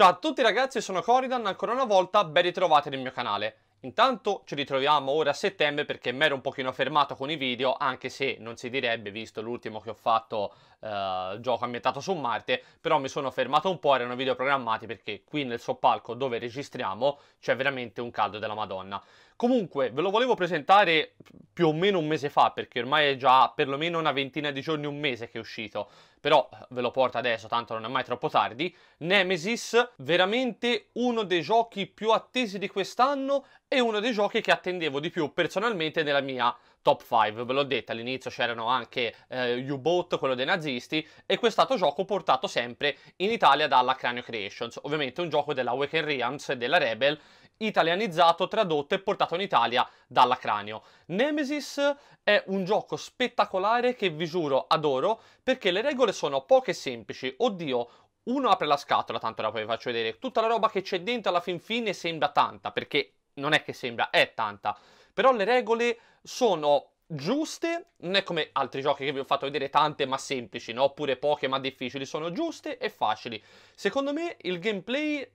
Ciao a tutti ragazzi, sono Coridan, ancora una volta ben ritrovati nel mio canale. Intanto ci ritroviamo ora a settembre perché mi ero un pochino fermato con i video, anche se non si direbbe, visto l'ultimo che ho fatto eh, gioco ambientato su Marte, però mi sono fermato un po', erano video programmati perché qui nel soppalco dove registriamo c'è veramente un caldo della Madonna. Comunque, ve lo volevo presentare più o meno un mese fa, perché ormai è già perlomeno una ventina di giorni, un mese che è uscito però eh, ve lo porto adesso, tanto non è mai troppo tardi. Nemesis, veramente uno dei giochi più attesi di quest'anno e uno dei giochi che attendevo di più personalmente nella mia top 5. Ve l'ho detto, all'inizio c'erano anche eh, U-Boat, quello dei nazisti, e quest'altro gioco portato sempre in Italia dalla Cranio Creations. Ovviamente un gioco della Waken Realms e della Rebel, italianizzato, tradotto e portato in Italia dalla Cranio. Nemesis è un gioco spettacolare che vi giuro adoro perché le regole sono poche e semplici. Oddio, uno apre la scatola, tanto ora poi vi faccio vedere, tutta la roba che c'è dentro alla fin fine sembra tanta, perché non è che sembra, è tanta. Però le regole sono giuste, non è come altri giochi che vi ho fatto vedere tante ma semplici, no? oppure poche ma difficili, sono giuste e facili. Secondo me il gameplay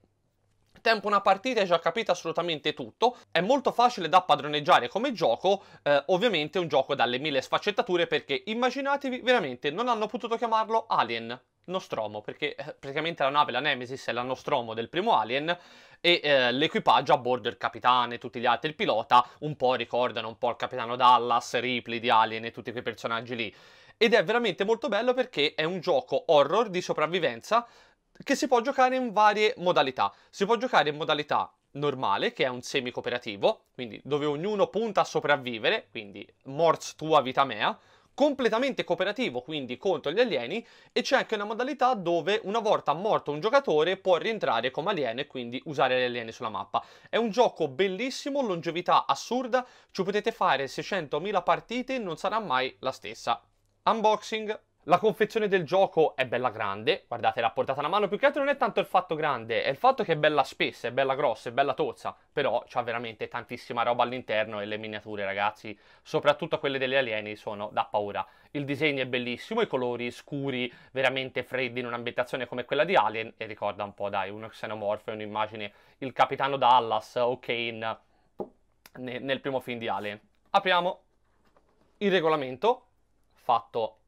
Tempo una partita e già capito assolutamente tutto, è molto facile da padroneggiare come gioco, eh, ovviamente un gioco dalle mille sfaccettature perché immaginatevi veramente non hanno potuto chiamarlo Alien, Nostromo, perché eh, praticamente la nave, la Nemesis, è la Nostromo del primo Alien e eh, l'equipaggio a bordo, il e tutti gli altri, il pilota, un po' ricordano un po' il capitano Dallas, Ripley di Alien e tutti quei personaggi lì. Ed è veramente molto bello perché è un gioco horror di sopravvivenza che si può giocare in varie modalità. Si può giocare in modalità normale, che è un semi-cooperativo, quindi dove ognuno punta a sopravvivere, quindi morts tua vita mea, completamente cooperativo, quindi contro gli alieni, e c'è anche una modalità dove una volta morto un giocatore può rientrare come alieno e quindi usare gli alieni sulla mappa. È un gioco bellissimo, longevità assurda, ci potete fare 600.000 partite, non sarà mai la stessa. Unboxing la confezione del gioco è bella grande, guardate la portata alla mano, più che altro non è tanto il fatto grande, è il fatto che è bella spessa, è bella grossa, è bella tozza, però c'ha veramente tantissima roba all'interno e le miniature ragazzi, soprattutto quelle degli alieni, sono da paura. Il disegno è bellissimo, i colori scuri, veramente freddi in un'ambientazione come quella di Alien e ricorda un po' dai, uno xenomorfo, un'immagine, il capitano Dallas o Kane nel primo film di Alien. Apriamo il regolamento fatto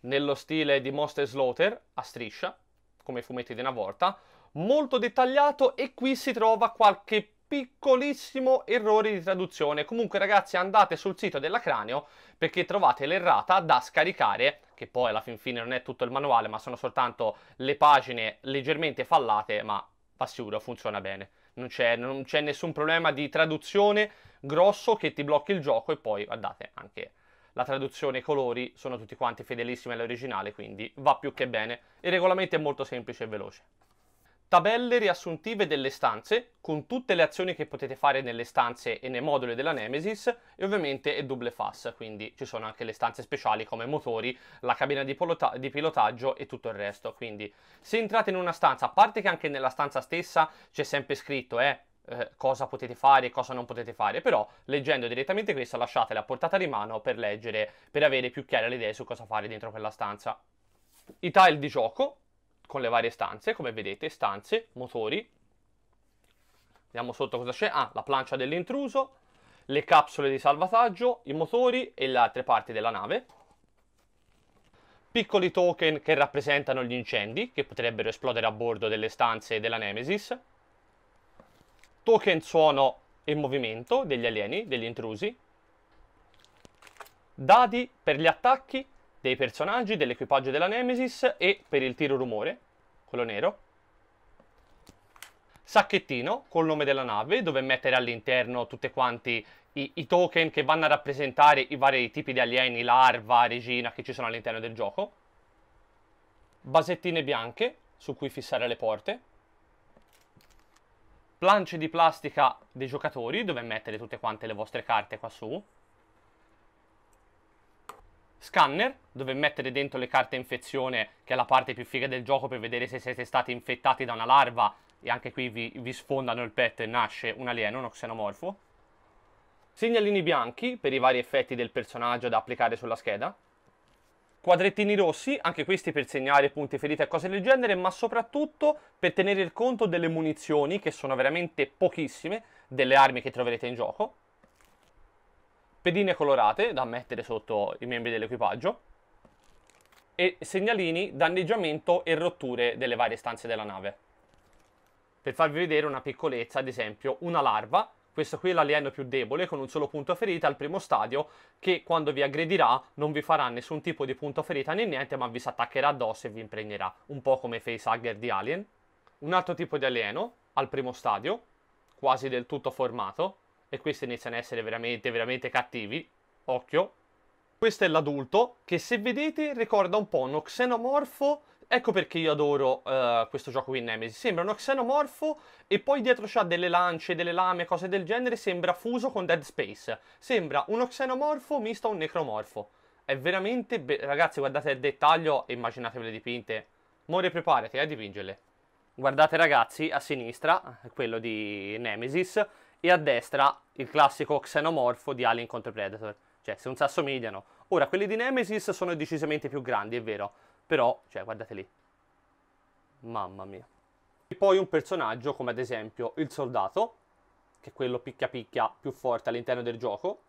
nello stile di Monster Slaughter, a striscia, come i fumetti di una volta, molto dettagliato e qui si trova qualche piccolissimo errore di traduzione. Comunque ragazzi andate sul sito della Cranio perché trovate l'errata da scaricare, che poi alla fin fine non è tutto il manuale, ma sono soltanto le pagine leggermente fallate, ma va sicuro, funziona bene. Non c'è, non c'è nessun problema di traduzione grosso che ti blocchi il gioco e poi guardate anche la traduzione e i colori sono tutti quanti fedelissimi all'originale, quindi va più che bene. Il regolamento è molto semplice e veloce. Tabelle riassuntive delle stanze, con tutte le azioni che potete fare nelle stanze e nei moduli della Nemesis, e ovviamente è double fast, quindi ci sono anche le stanze speciali come motori, la cabina di, pilota di pilotaggio e tutto il resto. Quindi se entrate in una stanza, a parte che anche nella stanza stessa c'è sempre scritto, eh, eh, cosa potete fare e cosa non potete fare, però leggendo direttamente questo lasciatela a portata di mano per leggere, per avere più chiare le idee su cosa fare dentro quella stanza. I tile di gioco con le varie stanze, come vedete, stanze, motori, vediamo sotto cosa c'è, ah, la plancia dell'intruso, le capsule di salvataggio, i motori e le altre parti della nave, piccoli token che rappresentano gli incendi che potrebbero esplodere a bordo delle stanze della Nemesis, token suono e movimento degli alieni, degli intrusi, dadi per gli attacchi dei personaggi, dell'equipaggio della Nemesis e per il tiro rumore, quello nero, sacchettino col nome della nave dove mettere all'interno tutti quanti i, i, token che vanno a rappresentare i vari tipi di alieni, larva, regina che ci sono all'interno del gioco, basettine bianche su cui fissare le porte, plance di plastica dei giocatori dove mettere tutte quante le vostre carte qua su, scanner dove mettere dentro le carte infezione che è la parte più figa del gioco per vedere se siete stati infettati da una larva e anche qui vi, vi sfondano il petto e nasce un alieno, uno xenomorfo. Segnalini bianchi per i vari effetti del personaggio da applicare sulla scheda quadrettini rossi, anche questi per segnare punti ferite e cose del genere, ma soprattutto per tenere il conto delle munizioni, che sono veramente pochissime, delle armi che troverete in gioco, pedine colorate da mettere sotto i membri dell'equipaggio, e segnalini, danneggiamento e rotture delle varie stanze della nave. Per farvi vedere una piccolezza, ad esempio, una larva questo qui è l'alieno più debole, con un solo punto ferita al primo stadio, che quando vi aggredirà non vi farà nessun tipo di punto ferita né niente, ma vi si attaccherà addosso e vi impregnerà, un po' come Facehugger di Alien. Un altro tipo di alieno, al primo stadio, quasi del tutto formato, e questi iniziano ad essere veramente, veramente cattivi. Occhio. Questo è l'adulto, che se vedete ricorda un po' uno xenomorfo Ecco perché io adoro uh, questo gioco qui in Nemesis. Sembra uno xenomorfo e poi dietro c'ha delle lance, delle lame, cose del genere. Sembra fuso con Dead Space. Sembra uno xenomorfo misto a un necromorfo. È veramente... Ragazzi, guardate il dettaglio e immaginatevele le dipinte. More, preparati eh, a dipingerle. Guardate ragazzi, a sinistra, quello di Nemesis, e a destra il classico xenomorfo di Alien contro Predator. Cioè, se non si assomigliano. Ora, quelli di Nemesis sono decisamente più grandi, è vero però, cioè, guardate lì. Mamma mia. E poi un personaggio come ad esempio il soldato, che è quello picchia picchia più forte all'interno del gioco,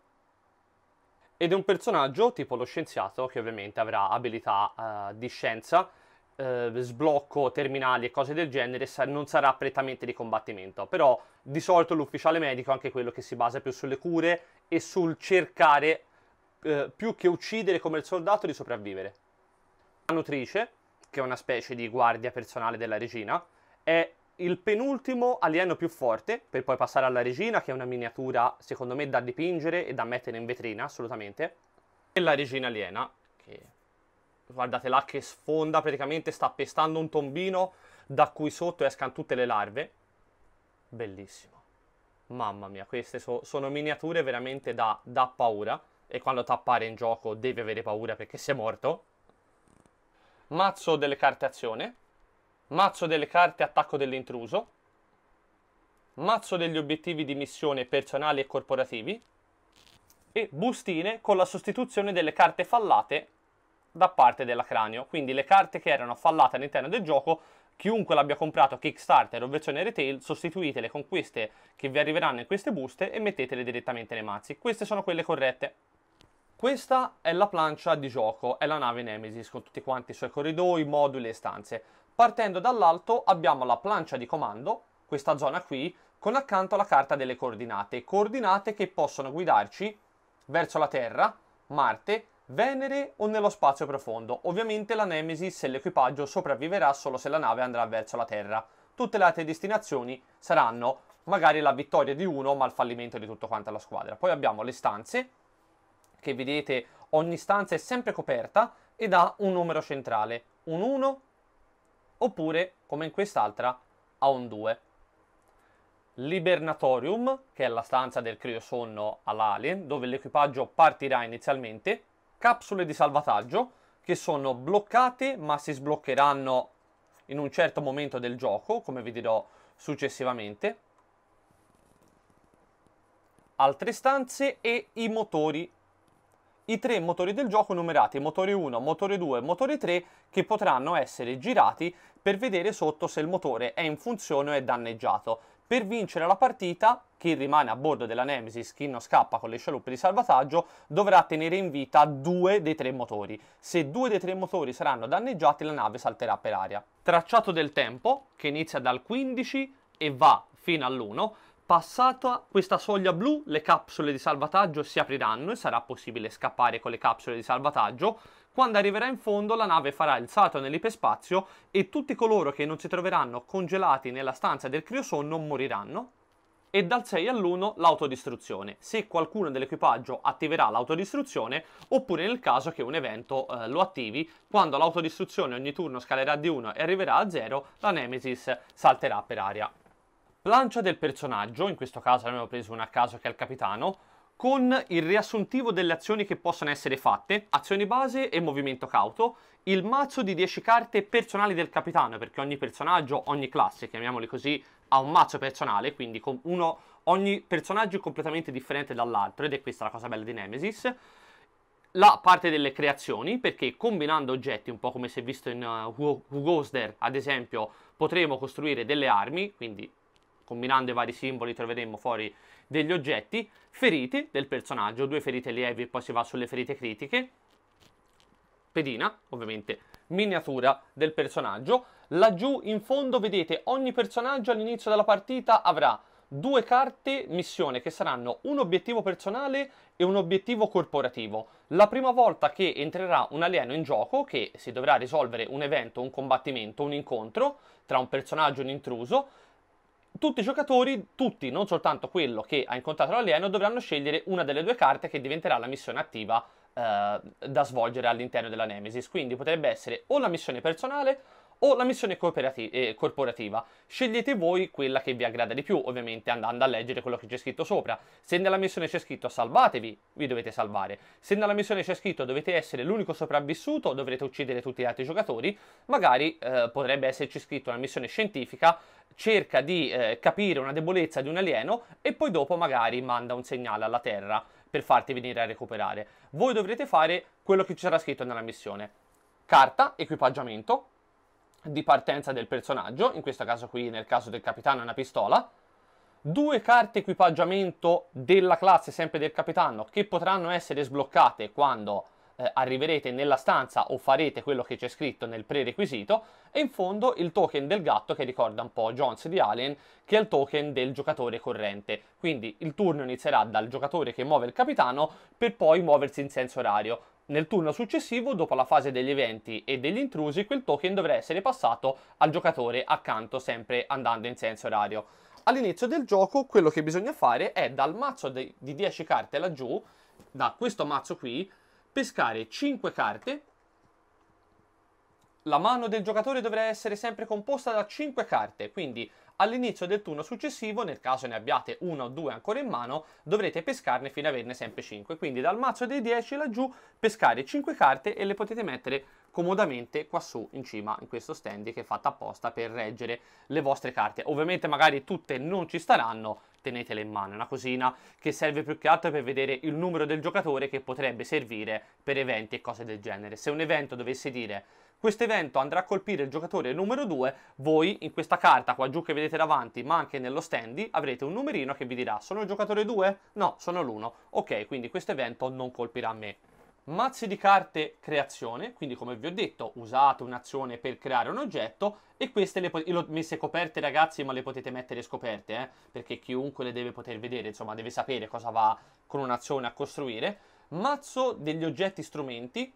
ed è un personaggio tipo lo scienziato che ovviamente avrà abilità uh, di scienza, uh, sblocco, terminali e cose del genere, sa- non sarà prettamente di combattimento, però di solito l'ufficiale medico è anche quello che si basa più sulle cure e sul cercare uh, più che uccidere come il soldato di sopravvivere nutrice, che è una specie di guardia personale della regina, è il penultimo alieno più forte, per poi passare alla regina, che è una miniatura, secondo me, da dipingere e da mettere in vetrina, assolutamente. E la regina aliena, che guardate là che sfonda, praticamente sta pestando un tombino da cui sotto escano tutte le larve. Bellissimo. Mamma mia, queste so, sono miniature veramente da, da paura. E quando t'appare in gioco devi avere paura perché sei morto mazzo delle carte azione, mazzo delle carte attacco dell'intruso, mazzo degli obiettivi di missione personali e corporativi e bustine con la sostituzione delle carte fallate da parte della cranio. Quindi le carte che erano fallate all'interno del gioco, chiunque l'abbia comprato Kickstarter o versione retail, sostituitele con queste che vi arriveranno in queste buste e mettetele direttamente nei mazzi. Queste sono quelle corrette. Questa è la plancia di gioco, è la nave Nemesis con tutti quanti i suoi corridoi, moduli e stanze. Partendo dall'alto abbiamo la plancia di comando, questa zona qui, con accanto la carta delle coordinate, coordinate che possono guidarci verso la Terra, Marte, Venere o nello spazio profondo. Ovviamente la Nemesis e l'equipaggio sopravviverà solo se la nave andrà verso la Terra. Tutte le altre destinazioni saranno magari la vittoria di uno ma il fallimento di tutta quanta la squadra. Poi abbiamo le stanze, che vedete ogni stanza è sempre coperta ed ha un numero centrale, un 1 oppure come in quest'altra ha un 2. L'Ibernatorium, che è la stanza del criosonno all'Alien, dove l'equipaggio partirà inizialmente, capsule di salvataggio, che sono bloccate ma si sbloccheranno in un certo momento del gioco, come vi dirò successivamente, altre stanze e i motori i tre motori del gioco numerati motore 1, motore 2, motore 3 che potranno essere girati per vedere sotto se il motore è in funzione o è danneggiato. Per vincere la partita, chi rimane a bordo della Nemesis, chi non scappa con le scialuppe di salvataggio, dovrà tenere in vita due dei tre motori. Se due dei tre motori saranno danneggiati, la nave salterà per aria. Tracciato del tempo, che inizia dal 15 e va fino all'1, Passata questa soglia blu, le capsule di salvataggio si apriranno e sarà possibile scappare con le capsule di salvataggio. Quando arriverà in fondo la nave farà il salto nell'iperspazio e tutti coloro che non si troveranno congelati nella stanza del criosonno moriranno. E dal 6 all'1 l'autodistruzione, se qualcuno dell'equipaggio attiverà l'autodistruzione oppure nel caso che un evento eh, lo attivi, quando l'autodistruzione ogni turno scalerà di 1 e arriverà a 0, la Nemesis salterà per aria. Plancia del personaggio, in questo caso abbiamo preso una a caso che è il capitano, con il riassuntivo delle azioni che possono essere fatte, azioni base e movimento cauto, il mazzo di 10 carte personali del capitano, perché ogni personaggio, ogni classe, chiamiamoli così, ha un mazzo personale, quindi uno, ogni personaggio è completamente differente dall'altro, ed è questa la cosa bella di Nemesis. La parte delle creazioni, perché combinando oggetti, un po' come si è visto in uh, Who Goes There, ad esempio, potremo costruire delle armi, quindi combinando i vari simboli troveremo fuori degli oggetti, ferite del personaggio, due ferite lievi e poi si va sulle ferite critiche, pedina, ovviamente miniatura del personaggio, laggiù in fondo vedete ogni personaggio all'inizio della partita avrà due carte missione che saranno un obiettivo personale e un obiettivo corporativo. La prima volta che entrerà un alieno in gioco, che si dovrà risolvere un evento, un combattimento, un incontro tra un personaggio e un intruso, tutti i giocatori, tutti, non soltanto quello che ha incontrato l'alieno, dovranno scegliere una delle due carte che diventerà la missione attiva eh, da svolgere all'interno della Nemesis. Quindi potrebbe essere o la missione personale o la missione eh, corporativa. Scegliete voi quella che vi aggrada di più, ovviamente andando a leggere quello che c'è scritto sopra. Se nella missione c'è scritto salvatevi, vi dovete salvare. Se nella missione c'è scritto dovete essere l'unico sopravvissuto, dovrete uccidere tutti gli altri giocatori, magari eh, potrebbe esserci scritto una missione scientifica cerca di eh, capire una debolezza di un alieno e poi dopo magari manda un segnale alla Terra per farti venire a recuperare. Voi dovrete fare quello che ci sarà scritto nella missione. Carta, equipaggiamento, di partenza del personaggio, in questo caso qui nel caso del capitano è una pistola, due carte equipaggiamento della classe sempre del capitano che potranno essere sbloccate quando eh, arriverete nella stanza o farete quello che c'è scritto nel prerequisito e in fondo il token del gatto che ricorda un po' Jones di Alien che è il token del giocatore corrente quindi il turno inizierà dal giocatore che muove il capitano per poi muoversi in senso orario nel turno successivo, dopo la fase degli eventi e degli intrusi, quel token dovrà essere passato al giocatore accanto, sempre andando in senso orario. All'inizio del gioco quello che bisogna fare è dal mazzo di 10 carte laggiù, da questo mazzo qui, pescare 5 carte. La mano del giocatore dovrà essere sempre composta da 5 carte, quindi all'inizio del turno successivo, nel caso ne abbiate una o due ancora in mano, dovrete pescarne fino ad averne sempre 5. Quindi dal mazzo dei 10 laggiù pescare 5 carte e le potete mettere comodamente quassù in cima in questo stand che è fatto apposta per reggere le vostre carte. Ovviamente magari tutte non ci staranno, tenetele in mano. È una cosina che serve più che altro per vedere il numero del giocatore che potrebbe servire per eventi e cose del genere. Se un evento dovesse dire questo evento andrà a colpire il giocatore numero 2, voi in questa carta qua giù che vedete davanti, ma anche nello standy, avrete un numerino che vi dirà sono il giocatore 2? No, sono l'1. Ok, quindi questo evento non colpirà me. Mazzi di carte creazione, quindi come vi ho detto usate un'azione per creare un oggetto e queste le pot- l'ho messe coperte ragazzi ma le potete mettere scoperte eh? perché chiunque le deve poter vedere insomma deve sapere cosa va con un'azione a costruire. Mazzo degli oggetti strumenti,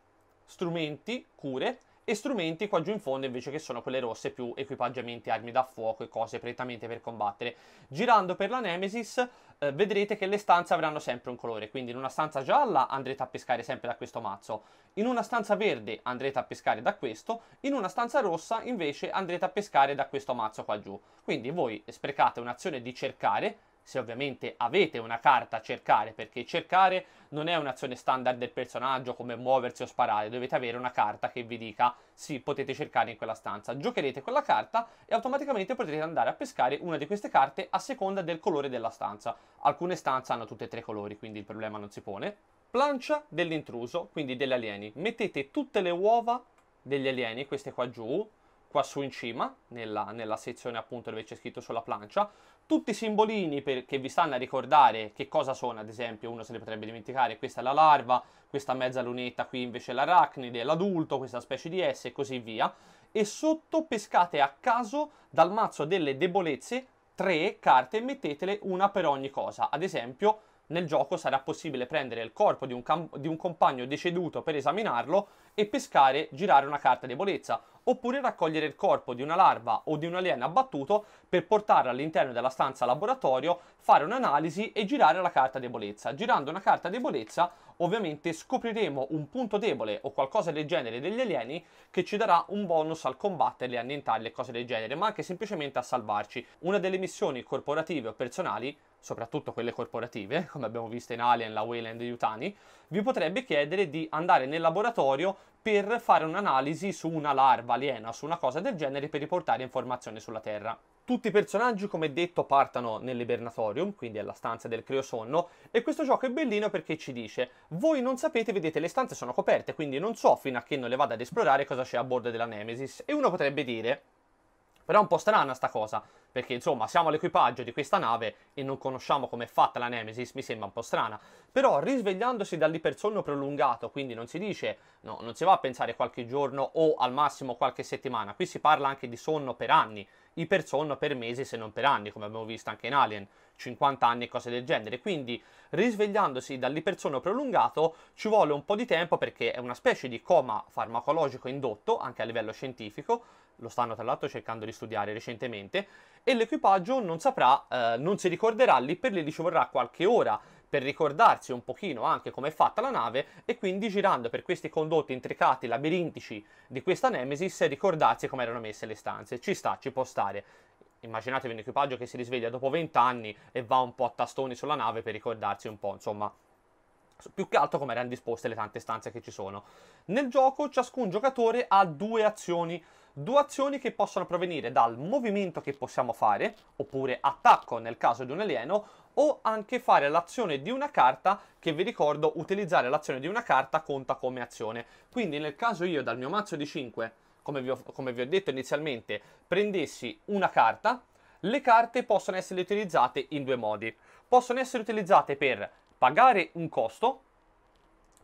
strumenti, cure e strumenti qua giù in fondo invece che sono quelle rosse più equipaggiamenti, armi da fuoco e cose prettamente per combattere. Girando per la Nemesis eh, vedrete che le stanze avranno sempre un colore, quindi in una stanza gialla andrete a pescare sempre da questo mazzo, in una stanza verde andrete a pescare da questo, in una stanza rossa invece andrete a pescare da questo mazzo qua giù. Quindi voi sprecate un'azione di cercare se ovviamente avete una carta a cercare, perché cercare non è un'azione standard del personaggio come muoversi o sparare, dovete avere una carta che vi dica sì, potete cercare in quella stanza. Giocherete quella carta e automaticamente potrete andare a pescare una di queste carte a seconda del colore della stanza. Alcune stanze hanno tutte e tre colori, quindi il problema non si pone. Plancia dell'intruso, quindi degli alieni. Mettete tutte le uova degli alieni, queste qua giù, qua su in cima, nella, nella sezione appunto dove c'è scritto sulla plancia, tutti i simbolini per, che vi stanno a ricordare che cosa sono, ad esempio uno se ne potrebbe dimenticare, questa è la larva, questa mezza lunetta qui invece è l'arachnide, l'adulto, questa specie di S e così via, e sotto pescate a caso dal mazzo delle debolezze tre carte e mettetele una per ogni cosa, ad esempio nel gioco sarà possibile prendere il corpo di un, camp- di un, compagno deceduto per esaminarlo e pescare, girare una carta debolezza, oppure raccogliere il corpo di una larva o di un alieno abbattuto per portarlo all'interno della stanza laboratorio, fare un'analisi e girare la carta debolezza. Girando una carta debolezza ovviamente scopriremo un punto debole o qualcosa del genere degli alieni che ci darà un bonus al combatterli, annientarli e cose del genere, ma anche semplicemente a salvarci. Una delle missioni corporative o personali soprattutto quelle corporative, come abbiamo visto in Alien, la Wayland e Yutani, vi potrebbe chiedere di andare nel laboratorio per fare un'analisi su una larva aliena, su una cosa del genere, per riportare informazioni sulla Terra. Tutti i personaggi, come detto, partono nell'ibernatorium, quindi alla stanza del Creosonno, e questo gioco è bellino perché ci dice voi non sapete, vedete, le stanze sono coperte, quindi non so fino a che non le vado ad esplorare cosa c'è a bordo della Nemesis. E uno potrebbe dire, però è un po' strana sta cosa, perché insomma siamo all'equipaggio di questa nave e non conosciamo com'è fatta la Nemesis, mi sembra un po' strana. Però risvegliandosi dall'ipersonno prolungato, quindi non si dice, no, non si va a pensare qualche giorno o al massimo qualche settimana, qui si parla anche di sonno per anni, ipersonno per mesi se non per anni, come abbiamo visto anche in Alien, 50 anni e cose del genere. Quindi risvegliandosi dall'ipersonno prolungato ci vuole un po' di tempo perché è una specie di coma farmacologico indotto, anche a livello scientifico, lo stanno tra l'altro cercando di studiare recentemente, e l'equipaggio non saprà, eh, non si ricorderà, lì per lì ci vorrà qualche ora per ricordarsi un pochino anche come è fatta la nave e quindi girando per questi condotti intricati, labirintici di questa Nemesis, ricordarsi come erano messe le stanze. Ci sta, ci può stare. Immaginatevi un equipaggio che si risveglia dopo 20 anni e va un po' a tastoni sulla nave per ricordarsi un po', insomma, più che altro come erano disposte le tante stanze che ci sono. Nel gioco ciascun giocatore ha due azioni due azioni che possono provenire dal movimento che possiamo fare, oppure attacco nel caso di un alieno, o anche fare l'azione di una carta che vi ricordo utilizzare l'azione di una carta conta come azione. Quindi nel caso io dal mio mazzo di 5, come vi ho, come vi ho detto inizialmente, prendessi una carta, le carte possono essere utilizzate in due modi. Possono essere utilizzate per pagare un costo,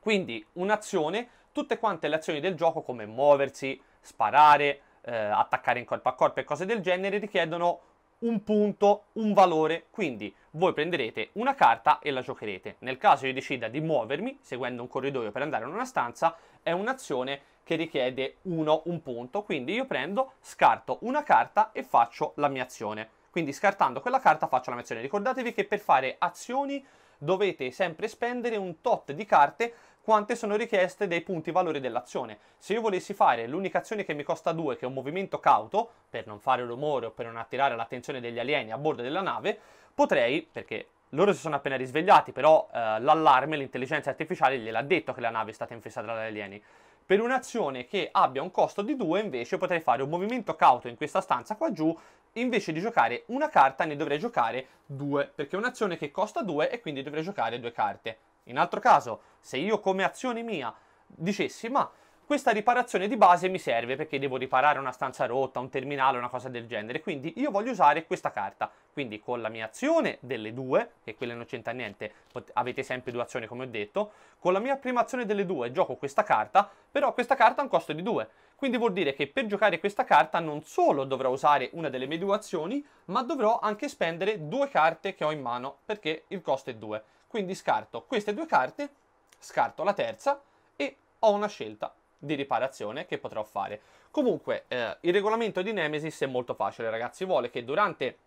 quindi un'azione, tutte quante le azioni del gioco come muoversi, sparare, eh, attaccare in corpo a corpo e cose del genere richiedono un punto, un valore, quindi voi prenderete una carta e la giocherete. Nel caso io decida di muovermi, seguendo un corridoio per andare in una stanza, è un'azione che richiede uno, un punto, quindi io prendo, scarto una carta e faccio la mia azione. Quindi scartando quella carta faccio la mia azione. Ricordatevi che per fare azioni dovete sempre spendere un tot di carte quante sono richieste dei punti valori dell'azione. Se io volessi fare l'unica azione che mi costa 2, che è un movimento cauto, per non fare rumore o per non attirare l'attenzione degli alieni a bordo della nave, potrei, perché loro si sono appena risvegliati, però eh, l'allarme, l'intelligenza artificiale gliel'ha detto che la nave è stata infestata dagli alieni. Per un'azione che abbia un costo di 2 invece potrei fare un movimento cauto in questa stanza qua giù, invece di giocare una carta ne dovrei giocare due, perché è un'azione che costa 2 e quindi dovrei giocare due carte. In altro caso, se io come azione mia dicessi ma questa riparazione di base mi serve perché devo riparare una stanza rotta, un terminale, una cosa del genere. Quindi io voglio usare questa carta. Quindi con la mia azione delle due, che quella non c'entra niente, avete sempre due azioni come ho detto, con la mia prima azione delle due gioco questa carta, però questa carta ha un costo di due. Quindi vuol dire che per giocare questa carta non solo dovrò usare una delle mie due azioni, ma dovrò anche spendere due carte che ho in mano perché il costo è 2. Quindi scarto queste due carte, scarto la terza e ho una scelta di riparazione che potrò fare. Comunque, eh, il regolamento di Nemesis è molto facile, ragazzi. Vuole che durante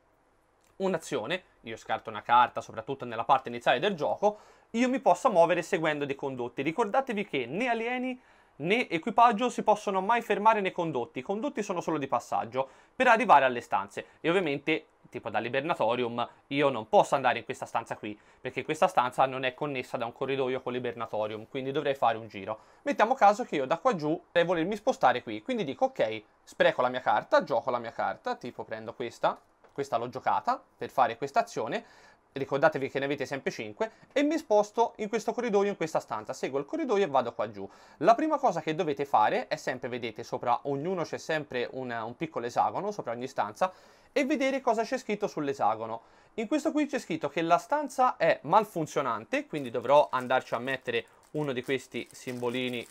un'azione, io scarto una carta, soprattutto nella parte iniziale del gioco, io mi possa muovere seguendo dei condotti. Ricordatevi che né alieni né equipaggio si possono mai fermare né condotti, i condotti sono solo di passaggio per arrivare alle stanze e ovviamente tipo dall'ibernatorium io non posso andare in questa stanza qui perché questa stanza non è connessa da un corridoio con l'ibernatorium quindi dovrei fare un giro. Mettiamo caso che io da qua giù devo volermi spostare qui quindi dico ok spreco la mia carta, gioco la mia carta tipo prendo questa, questa l'ho giocata per fare questa azione ricordatevi che ne avete sempre 5, e mi sposto in questo corridoio, in questa stanza, seguo il corridoio e vado qua giù. La prima cosa che dovete fare è sempre, vedete, sopra ognuno c'è sempre un, un piccolo esagono, sopra ogni stanza, e vedere cosa c'è scritto sull'esagono. In questo qui c'è scritto che la stanza è malfunzionante, quindi dovrò andarci a mettere uno di questi simbolini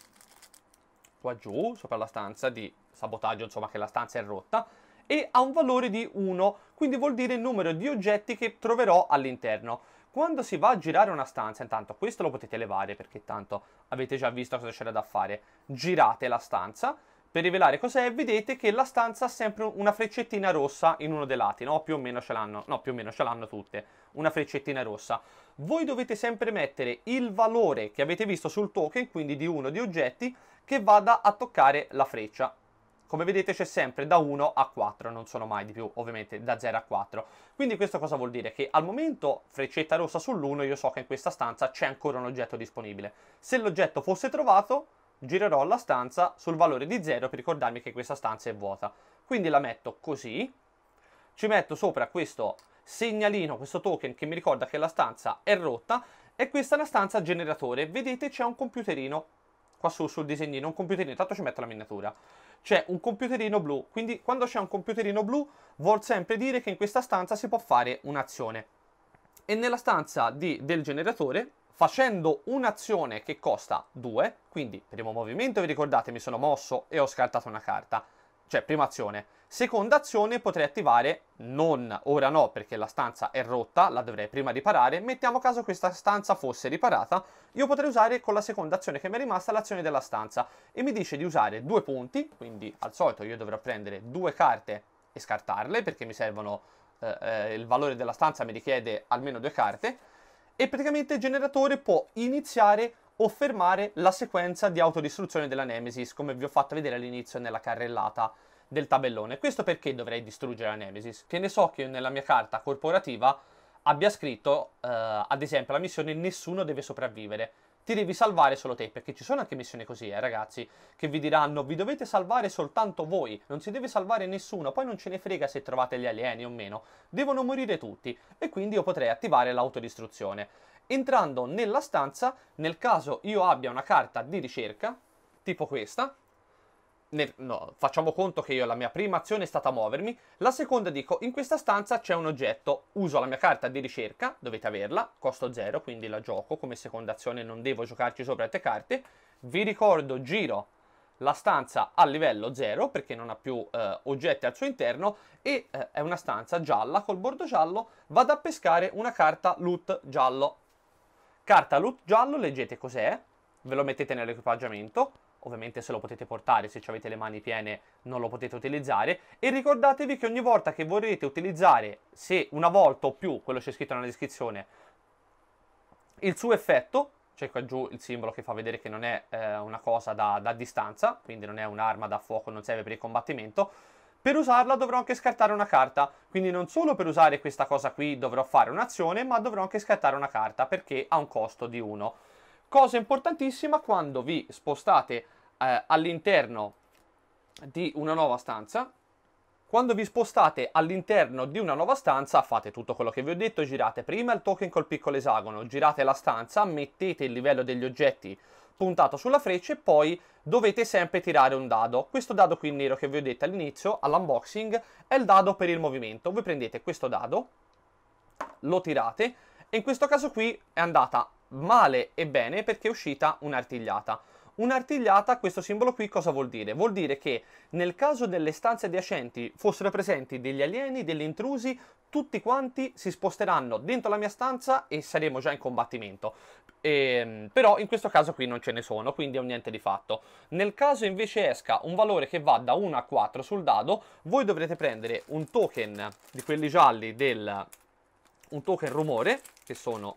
qua giù, sopra la stanza, di sabotaggio, insomma che la stanza è rotta, e ha un valore di 1, quindi vuol dire il numero di oggetti che troverò all'interno. Quando si va a girare una stanza, intanto questo lo potete levare perché tanto avete già visto cosa c'era da fare, girate la stanza, per rivelare cos'è vedete che la stanza ha sempre una freccettina rossa in uno dei lati, no? Più o meno ce l'hanno, no, più o meno ce l'hanno tutte, una freccettina rossa. Voi dovete sempre mettere il valore che avete visto sul token, quindi di uno di oggetti, che vada a toccare la freccia. Come vedete c'è sempre da 1 a 4, non sono mai di più ovviamente da 0 a 4. Quindi questo cosa vuol dire? Che al momento freccetta rossa sull'1 io so che in questa stanza c'è ancora un oggetto disponibile. Se l'oggetto fosse trovato girerò la stanza sul valore di 0 per ricordarmi che questa stanza è vuota. Quindi la metto così, ci metto sopra questo segnalino, questo token che mi ricorda che la stanza è rotta e questa è la stanza generatore. Vedete c'è un computerino qua su sul disegnino, un computerino, tanto ci metto la miniatura c'è un computerino blu, quindi quando c'è un computerino blu vuol sempre dire che in questa stanza si può fare un'azione. E nella stanza di, del generatore, facendo un'azione che costa 2, quindi primo movimento, vi ricordate, mi sono mosso e ho scartato una carta, cioè prima azione, Seconda azione potrei attivare, non ora no perché la stanza è rotta, la dovrei prima riparare, mettiamo caso questa stanza fosse riparata, io potrei usare con la seconda azione che mi è rimasta l'azione della stanza e mi dice di usare due punti, quindi al solito io dovrò prendere due carte e scartarle perché mi servono, eh, eh il valore della stanza mi richiede almeno due carte e praticamente il generatore può iniziare o fermare la sequenza di autodistruzione della Nemesis come vi ho fatto vedere all'inizio nella carrellata del tabellone. Questo perché dovrei distruggere la Nemesis? Che ne so che nella mia carta corporativa abbia scritto, eh, ad esempio, la missione Nessuno deve sopravvivere. Ti devi salvare solo te, perché ci sono anche missioni così, eh, ragazzi, che vi diranno vi dovete salvare soltanto voi, non si deve salvare nessuno, poi non ce ne frega se trovate gli alieni o meno, devono morire tutti, e quindi io potrei attivare l'autodistruzione. Entrando nella stanza, nel caso io abbia una carta di ricerca, tipo questa, nel, no, facciamo conto che io la mia prima azione è stata muovermi, la seconda dico in questa stanza c'è un oggetto, uso la mia carta di ricerca, dovete averla, costo 0, quindi la gioco come seconda azione, non devo giocarci sopra altre carte, vi ricordo giro la stanza a livello 0 perché non ha più eh, oggetti al suo interno e eh, è una stanza gialla col bordo giallo, vado a pescare una carta loot giallo. Carta loot giallo, leggete cos'è, ve lo mettete nell'equipaggiamento, ovviamente se lo potete portare, se avete le mani piene non lo potete utilizzare e ricordatevi che ogni volta che vorrete utilizzare, se una volta o più, quello c'è scritto nella descrizione, il suo effetto, c'è qua giù il simbolo che fa vedere che non è eh, una cosa da, da distanza, quindi non è un'arma da fuoco, non serve per il combattimento, per usarla dovrò anche scartare una carta, quindi non solo per usare questa cosa qui dovrò fare un'azione, ma dovrò anche scartare una carta perché ha un costo di 1. Cosa importantissima quando vi spostate eh, all'interno di una nuova stanza, quando vi spostate all'interno di una nuova stanza fate tutto quello che vi ho detto, girate prima il token col piccolo esagono, girate la stanza, mettete il livello degli oggetti puntato sulla freccia e poi dovete sempre tirare un dado. Questo dado qui nero che vi ho detto all'inizio, all'unboxing, è il dado per il movimento. Voi prendete questo dado, lo tirate e in questo caso qui è andata male e bene perché è uscita un'artigliata. Un'artigliata, questo simbolo qui cosa vuol dire? Vuol dire che nel caso delle stanze adiacenti fossero presenti degli alieni, degli intrusi, tutti quanti si sposteranno dentro la mia stanza e saremo già in combattimento. E, ehm, però in questo caso qui non ce ne sono, quindi è un niente di fatto. Nel caso invece esca un valore che va da 1 a 4 sul dado, voi dovrete prendere un token di quelli gialli del... un token rumore, che sono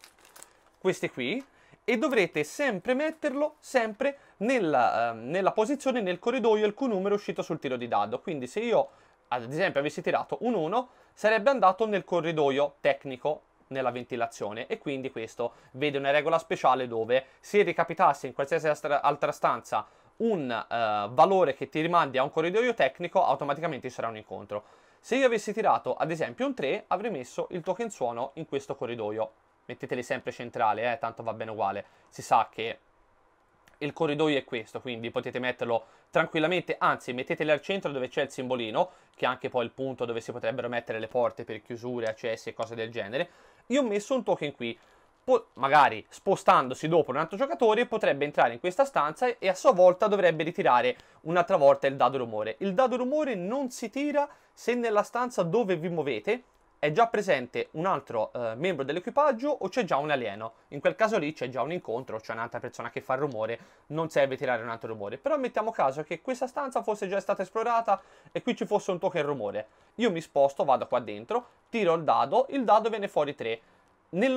queste qui, e dovrete sempre metterlo sempre nella, eh, nella posizione nel corridoio il cui numero è uscito sul tiro di dado. Quindi se io ad esempio avessi tirato un 1 sarebbe andato nel corridoio tecnico nella ventilazione e quindi questo vede una regola speciale dove se ricapitasse in qualsiasi altra stanza un eh, valore che ti rimandi a un corridoio tecnico automaticamente ci sarà un incontro. Se io avessi tirato ad esempio un 3 avrei messo il token suono in questo corridoio metteteli sempre centrale, eh, tanto va bene uguale, si sa che il corridoio è questo, quindi potete metterlo tranquillamente, anzi metteteli al centro dove c'è il simbolino, che è anche poi il punto dove si potrebbero mettere le porte per chiusure, accessi e cose del genere. Io ho messo un token qui, po- magari spostandosi dopo un altro giocatore potrebbe entrare in questa stanza e a sua volta dovrebbe ritirare un'altra volta il dado rumore. Il dado rumore non si tira se nella stanza dove vi muovete è già presente un altro eh, membro dell'equipaggio o c'è già un alieno. In quel caso lì c'è già un incontro, c'è un'altra persona che fa rumore, non serve tirare un altro rumore. Però mettiamo caso che questa stanza fosse già stata esplorata e qui ci fosse un token rumore. Io mi sposto, vado qua dentro, tiro il dado, il dado viene fuori 3.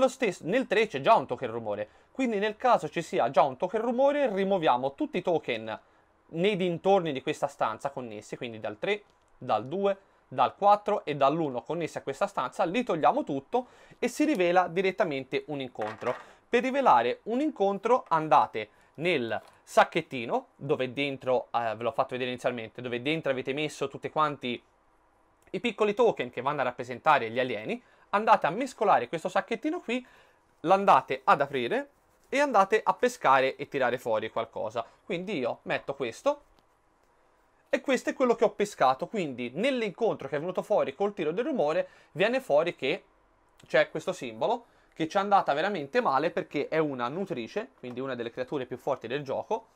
Stesso, nel 3 c'è già un token rumore, quindi nel caso ci sia già un token rumore rimuoviamo tutti i token nei dintorni di questa stanza connessi, quindi dal 3, dal 2, dal 4 e dall'1 connessi a questa stanza, li togliamo tutto e si rivela direttamente un incontro. Per rivelare un incontro andate nel sacchettino dove dentro, eh, ve l'ho fatto vedere inizialmente, dove dentro avete messo tutti quanti i piccoli token che vanno a rappresentare gli alieni, andate a mescolare questo sacchettino qui, l'andate ad aprire e andate a pescare e tirare fuori qualcosa. Quindi io metto questo e questo è quello che ho pescato, quindi nell'incontro che è venuto fuori col tiro del rumore viene fuori che c'è questo simbolo che ci è andata veramente male perché è una nutrice, quindi una delle creature più forti del gioco,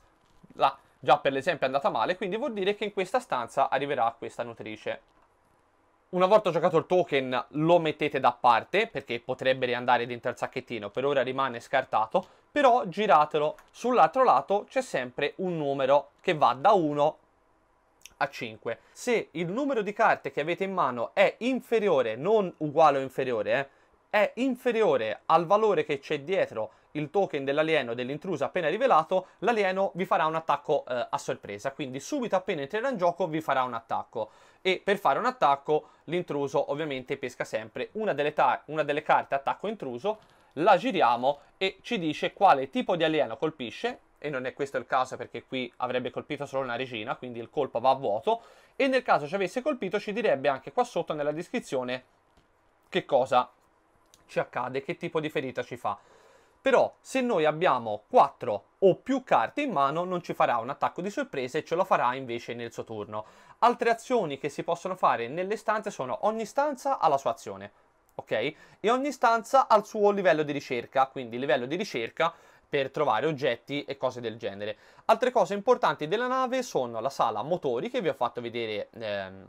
la già per l'esempio è andata male, quindi vuol dire che in questa stanza arriverà questa nutrice. Una volta giocato il token lo mettete da parte perché potrebbe riandare dentro al sacchettino, per ora rimane scartato, però giratelo. Sull'altro lato c'è sempre un numero che va da 1 a 5. Se il numero di carte che avete in mano è inferiore, non uguale o inferiore, eh, è inferiore al valore che c'è dietro il token dell'alieno dell'intruso appena rivelato, l'alieno vi farà un attacco eh, a sorpresa, quindi subito appena entrerà in gioco vi farà un attacco e per fare un attacco l'intruso ovviamente pesca sempre una delle, una delle carte attacco intruso, la giriamo e ci dice quale tipo di alieno colpisce e non è questo il caso perché qui avrebbe colpito solo una regina, quindi il colpo va a vuoto, e nel caso ci avesse colpito ci direbbe anche qua sotto nella descrizione che cosa ci accade, che tipo di ferita ci fa. Però se noi abbiamo 4 o più carte in mano non ci farà un attacco di sorpresa e ce lo farà invece nel suo turno. Altre azioni che si possono fare nelle stanze sono ogni stanza ha la sua azione, ok? E ogni stanza ha il suo livello di ricerca, quindi livello di ricerca per trovare oggetti e cose del genere. Altre cose importanti della nave sono la sala motori che vi ho fatto vedere ehm,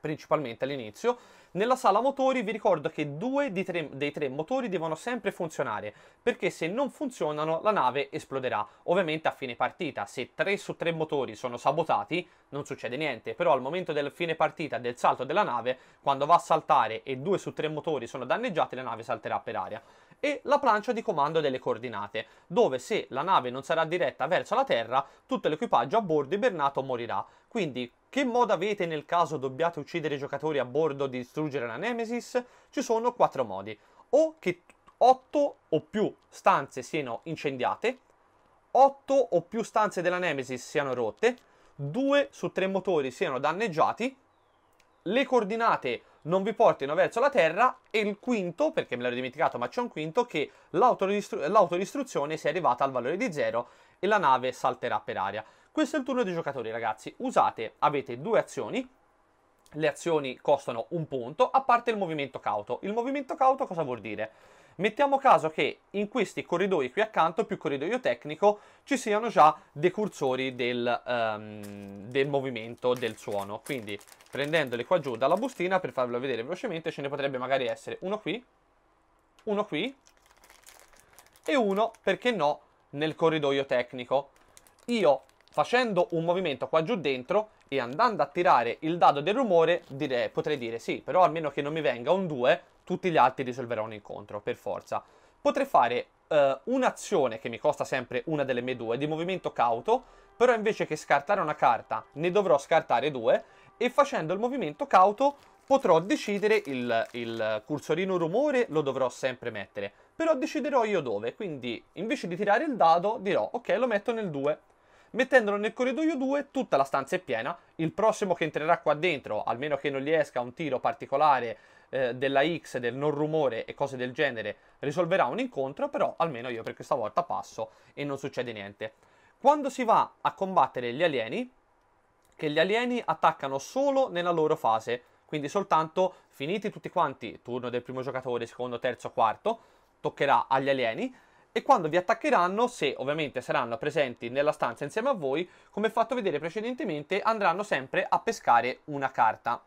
principalmente all'inizio. Nella sala motori vi ricordo che due tre, dei tre motori devono sempre funzionare perché se non funzionano la nave esploderà, ovviamente a fine partita. Se tre su tre motori sono sabotati non succede niente, però al momento del fine partita del salto della nave, quando va a saltare e due su tre motori sono danneggiati la nave salterà per aria e la plancia di comando delle coordinate, dove se la nave non sarà diretta verso la Terra, tutto l'equipaggio a bordo ibernato morirà. Quindi, che modo avete nel caso dobbiate uccidere i giocatori a bordo di distruggere la Nemesis? Ci sono quattro modi. O che 8 o più stanze siano incendiate, 8 o più stanze della Nemesis siano rotte, 2 su 3 motori siano danneggiati, le coordinate non vi portino verso la terra e il quinto, perché me l'ero dimenticato ma c'è un quinto, che l'autodistruzione sia arrivata al valore di zero e la nave salterà per aria. Questo è il turno dei giocatori ragazzi, usate, avete due azioni, le azioni costano un punto, a parte il movimento cauto. Il movimento cauto cosa vuol dire? Mettiamo caso che in questi corridoi qui accanto, più corridoio tecnico, ci siano già dei cursori del, um, del movimento del suono. Quindi prendendoli qua giù dalla bustina per farvelo vedere velocemente, ce ne potrebbe magari essere uno qui, uno qui e uno, perché no, nel corridoio tecnico. Io facendo un movimento qua giù dentro e andando a tirare il dado del rumore, direi, potrei dire sì, però almeno che non mi venga un 2 tutti gli altri risolveranno incontro, per forza. Potrei fare eh, un'azione, che mi costa sempre una delle mie due, di movimento cauto, però invece che scartare una carta ne dovrò scartare due, e facendo il movimento cauto potrò decidere il, il cursorino rumore lo dovrò sempre mettere però deciderò io dove quindi invece di tirare il dado dirò ok lo metto nel 2 mettendolo nel corridoio 2 tutta la stanza è piena il prossimo che entrerà qua dentro almeno che non gli esca un tiro particolare eh, della X, del non rumore e cose del genere risolverà un incontro, però almeno io per questa volta passo e non succede niente. Quando si va a combattere gli alieni, che gli alieni attaccano solo nella loro fase, quindi soltanto finiti tutti quanti, turno del primo giocatore, secondo, terzo, quarto, toccherà agli alieni e quando vi attaccheranno, se ovviamente saranno presenti nella stanza insieme a voi, come fatto vedere precedentemente, andranno sempre a pescare una carta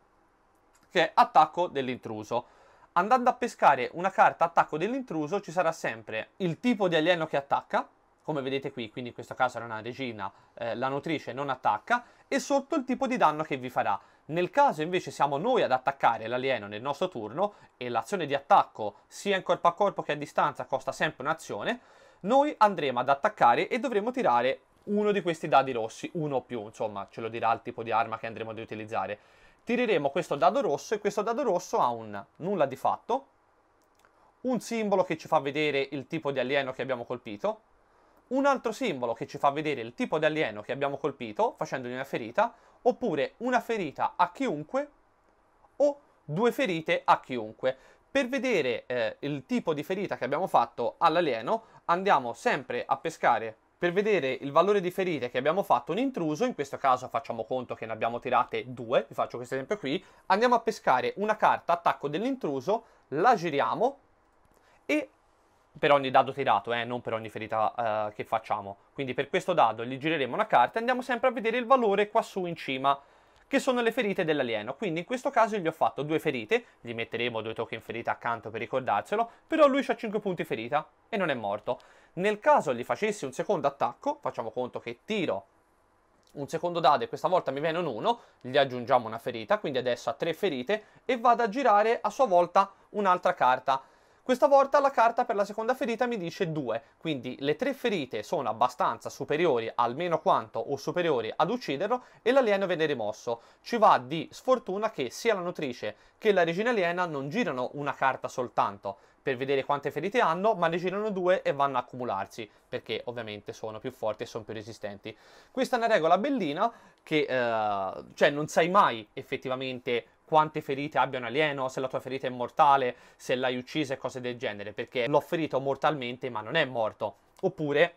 che è attacco dell'intruso. Andando a pescare una carta attacco dell'intruso ci sarà sempre il tipo di alieno che attacca, come vedete qui, quindi in questo caso era una regina, eh, la nutrice non attacca, e sotto il tipo di danno che vi farà. Nel caso invece siamo noi ad attaccare l'alieno nel nostro turno e l'azione di attacco sia in corpo a corpo che a distanza costa sempre un'azione, noi andremo ad attaccare e dovremo tirare uno di questi dadi rossi, uno o più, insomma, ce lo dirà il tipo di arma che andremo ad utilizzare tireremo questo dado rosso e questo dado rosso ha un nulla di fatto, un simbolo che ci fa vedere il tipo di alieno che abbiamo colpito, un altro simbolo che ci fa vedere il tipo di alieno che abbiamo colpito facendogli una ferita, oppure una ferita a chiunque o due ferite a chiunque. Per vedere eh, il tipo di ferita che abbiamo fatto all'alieno andiamo sempre a pescare per vedere il valore di ferite che abbiamo fatto un intruso, in questo caso facciamo conto che ne abbiamo tirate due, vi faccio questo esempio qui, andiamo a pescare una carta attacco dell'intruso, la giriamo e per ogni dado tirato, eh, non per ogni ferita eh, che facciamo. Quindi per questo dado gli gireremo una carta e andiamo sempre a vedere il valore quassù in cima, che sono le ferite dell'alieno. Quindi in questo caso gli ho fatto due ferite, gli metteremo due token ferita accanto per ricordarselo, però lui ha 5 punti ferita e non è morto. Nel caso gli facessi un secondo attacco, facciamo conto che tiro un secondo dado e questa volta mi viene un 1, gli aggiungiamo una ferita, quindi adesso ha tre ferite e vado a girare a sua volta un'altra carta. Questa volta la carta per la seconda ferita mi dice 2, quindi le tre ferite sono abbastanza superiori almeno quanto o superiori ad ucciderlo e l'alieno viene rimosso. Ci va di sfortuna che sia la nutrice che la regina aliena non girano una carta soltanto, per vedere quante ferite hanno, ma ne girano due e vanno a accumularsi, perché ovviamente sono più forti e sono più resistenti. Questa è una regola bellina che, eh, cioè, non sai mai effettivamente quante ferite abbia un alieno, se la tua ferita è mortale, se l'hai uccisa e cose del genere, perché l'ho ferito mortalmente ma non è morto. Oppure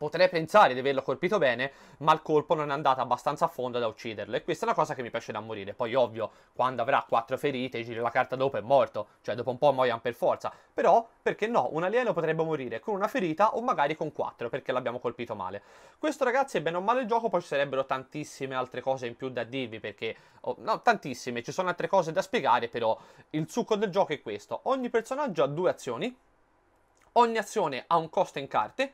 potrei pensare di averlo colpito bene, ma il colpo non è andato abbastanza a fondo da ucciderlo. E questa è una cosa che mi piace da morire. Poi, ovvio, quando avrà quattro ferite, giri la carta dopo è morto. Cioè, dopo un po' muoiono per forza. Però, perché no? Un alieno potrebbe morire con una ferita o magari con quattro, perché l'abbiamo colpito male. Questo, ragazzi, è bene o male il gioco. Poi ci sarebbero tantissime altre cose in più da dirvi, perché... Oh, no, tantissime. Ci sono altre cose da spiegare, però il succo del gioco è questo. Ogni personaggio ha due azioni. Ogni azione ha un costo in carte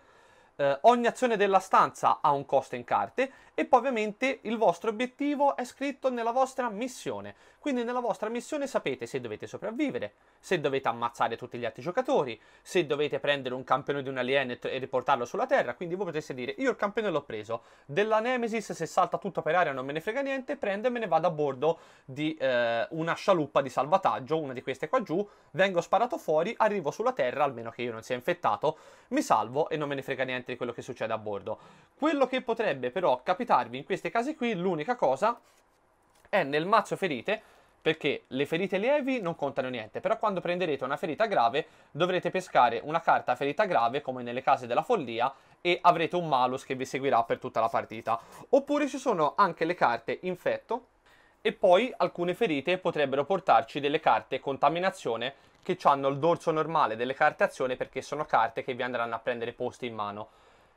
eh, ogni azione della stanza ha un costo in carte e poi ovviamente il vostro obiettivo è scritto nella vostra missione. Quindi nella vostra missione sapete se dovete sopravvivere, se dovete ammazzare tutti gli altri giocatori, se dovete prendere un campione di un alien e, riportarlo sulla Terra. Quindi voi potreste dire, io il campione l'ho preso, della Nemesis se salta tutto per aria non me ne frega niente, prendo e me ne vado a bordo di eh, una scialuppa di salvataggio, una di queste qua giù, vengo sparato fuori, arrivo sulla Terra, almeno che io non sia infettato, mi salvo e non me ne frega niente di quello che succede a bordo. Quello che potrebbe però capitarvi in questi casi qui, l'unica cosa è nel mazzo ferite perché le ferite lievi non contano niente, però quando prenderete una ferita grave dovrete pescare una carta ferita grave come nelle case della follia e avrete un malus che vi seguirà per tutta la partita. Oppure ci sono anche le carte infetto e poi alcune ferite potrebbero portarci delle carte contaminazione che hanno il dorso normale delle carte azione perché sono carte che vi andranno a prendere posti in mano.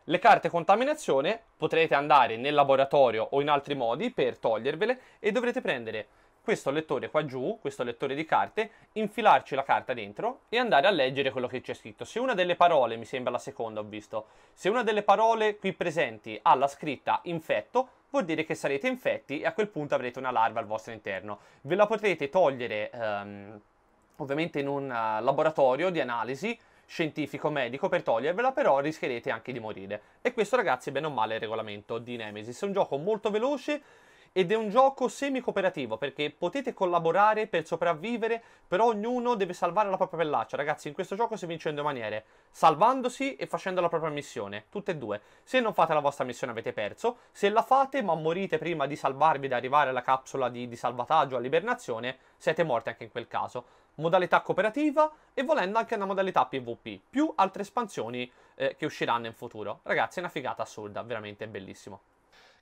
Le carte contaminazione potrete andare nel laboratorio o in altri modi per togliervele e dovrete prendere questo lettore qua giù, questo lettore di carte, infilarci la carta dentro e andare a leggere quello che c'è scritto. Se una delle parole, mi sembra la seconda ho visto, se una delle parole qui presenti ha la scritta infetto, vuol dire che sarete infetti e a quel punto avrete una larva al vostro interno. Ve la potrete togliere ehm, ovviamente in un eh, laboratorio di analisi, scientifico-medico per togliervela, però rischierete anche di morire. E questo ragazzi è bene o male il regolamento di Nemesis, è un gioco molto veloce, ed è un gioco semi-cooperativo perché potete collaborare per sopravvivere, però ognuno deve salvare la propria pellaccia. Ragazzi, in questo gioco si vince in due maniere, salvandosi e facendo la propria missione, tutte e due. Se non fate la vostra missione avete perso, se la fate ma morite prima di salvarvi, di arrivare alla capsula di, di salvataggio, all'ibernazione, siete morti anche in quel caso. Modalità cooperativa e volendo anche una modalità PvP, più altre espansioni eh, che usciranno in futuro. Ragazzi, è una figata assurda, veramente bellissimo.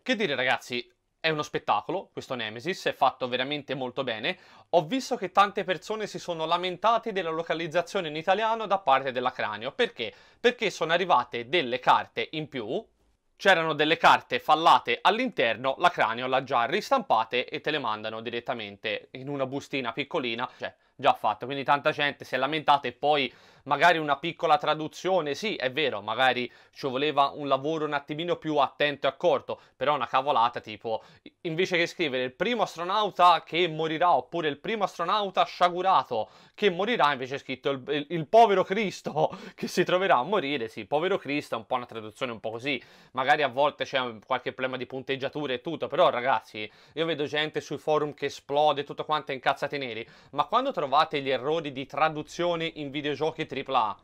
Che dire ragazzi, è uno spettacolo, questo Nemesis, è fatto veramente molto bene. Ho visto che tante persone si sono lamentate della localizzazione in italiano da parte della Cranio. Perché? Perché sono arrivate delle carte in più, c'erano delle carte fallate all'interno, la Cranio l'ha già ristampate e te le mandano direttamente in una bustina piccolina, cioè già fatto. Quindi tanta gente si è lamentata e poi magari una piccola traduzione, sì, è vero, magari ci voleva un lavoro un attimino più attento e accorto, però una cavolata tipo, invece che scrivere il primo astronauta che morirà oppure il primo astronauta sciagurato che morirà, invece è scritto il, il, il povero Cristo che si troverà a morire, sì, povero Cristo è un po' una traduzione un po' così, magari a volte c'è qualche problema di punteggiatura e tutto, però ragazzi, io vedo gente sui forum che esplode, tutto quanto è incazzati neri, ma quando trovate gli errori di traduzione in videogiochi AAA.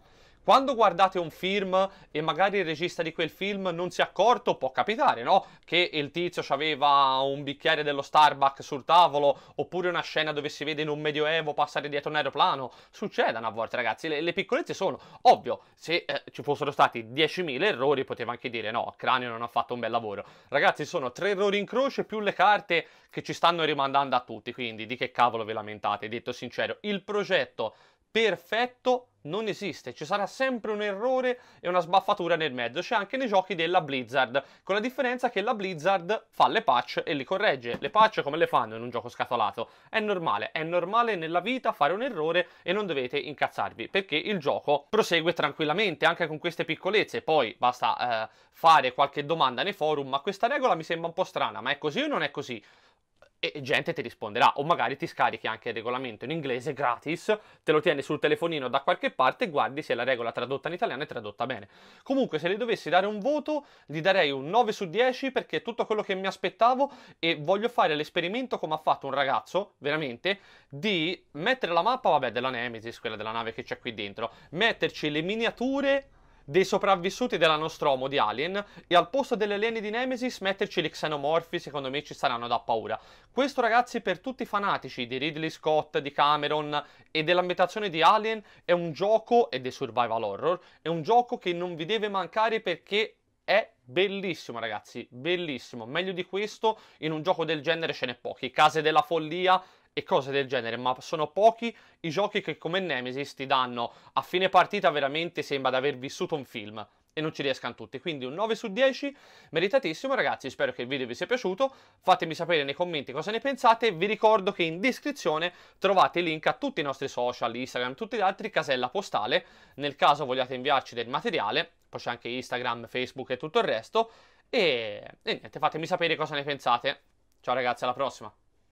Quando guardate un film e magari il regista di quel film non si è accorto, può capitare, no? Che il tizio aveva un bicchiere dello Starbucks sul tavolo, oppure una scena dove si vede in un medioevo passare dietro un aeroplano. Succedono a volte, ragazzi, le, le piccolezze sono. Ovvio, se eh, ci fossero stati 10.000 errori, poteva anche dire no, Cranio non ha fatto un bel lavoro. Ragazzi, sono tre errori in croce più le carte che ci stanno rimandando a tutti, quindi di che cavolo vi lamentate, detto sincero. Il progetto perfetto non esiste, ci sarà sempre un errore e una sbaffatura nel mezzo, c'è anche nei giochi della Blizzard, con la differenza che la Blizzard fa le patch e li corregge, le patch come le fanno in un gioco scatolato, è normale, è normale nella vita fare un errore e non dovete incazzarvi, perché il gioco prosegue tranquillamente anche con queste piccolezze, poi basta eh, fare qualche domanda nei forum, ma questa regola mi sembra un po' strana, ma è così o non è così? e gente ti risponderà o magari ti scarichi anche il regolamento in inglese gratis, te lo tieni sul telefonino da qualche parte e guardi se la regola tradotta in italiano è tradotta bene. Comunque se le dovessi dare un voto gli darei un 9 su 10 perché è tutto quello che mi aspettavo e voglio fare l'esperimento come ha fatto un ragazzo, veramente, di mettere la mappa, vabbè, della Nemesis, quella della nave che c'è qui dentro, metterci le miniature dei sopravvissuti della Nostromo di Alien e al posto delle alieni di Nemesis metterci gli xenomorfi secondo me ci saranno da paura. Questo ragazzi per tutti i fanatici di Ridley Scott, di Cameron e dell'ambientazione di Alien è un gioco, e dei survival horror, è un gioco che non vi deve mancare perché è bellissimo ragazzi, bellissimo. Meglio di questo in un gioco del genere ce n'è pochi. Case della follia, e cose del genere, ma sono pochi i giochi che come Nemesis ti danno a fine partita veramente sembra di aver vissuto un film e non ci riescano tutti, quindi un 9 su 10 meritatissimo ragazzi, spero che il video vi sia piaciuto, fatemi sapere nei commenti cosa ne pensate, vi ricordo che in descrizione trovate il link a tutti i nostri social, Instagram, tutti gli altri, casella postale, nel caso vogliate inviarci del materiale, poi c'è anche Instagram, Facebook e tutto il resto, e, e niente, fatemi sapere cosa ne pensate, ciao ragazzi, alla prossima!